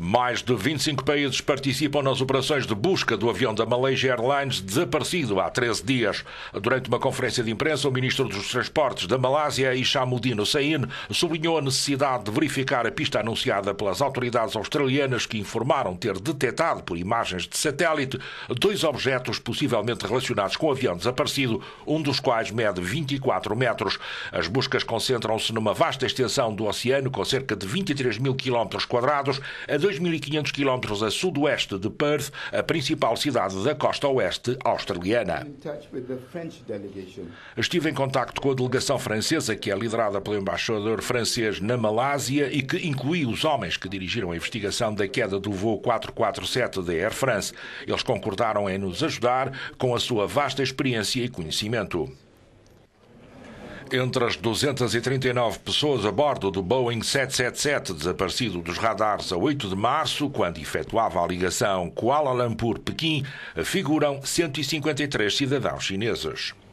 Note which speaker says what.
Speaker 1: Mais de 25 países participam nas operações de busca do avião da Malaysia Airlines desaparecido há 13 dias. Durante uma conferência de imprensa, o ministro dos Transportes da Malásia, Ishamuddin Hussain, sublinhou a necessidade de verificar a pista anunciada pelas autoridades australianas que informaram ter detectado por imagens de satélite dois objetos possivelmente relacionados com o avião desaparecido, um dos quais mede 24 metros. As buscas concentram-se numa vasta extensão do oceano com cerca de 23 mil quilómetros quadrados, a 2.500 km a sudoeste de Perth, a principal cidade da costa oeste australiana. Estive em contacto com a delegação francesa, que é liderada pelo embaixador francês na Malásia e que inclui os homens que dirigiram a investigação da queda do voo 447 da Air France. Eles concordaram em nos ajudar com a sua vasta experiência e conhecimento entre as 239 pessoas a bordo do Boeing 777 desaparecido dos radares a 8 de março, quando efetuava a ligação Kuala Lumpur-Pequim, figuram 153 cidadãos chineses.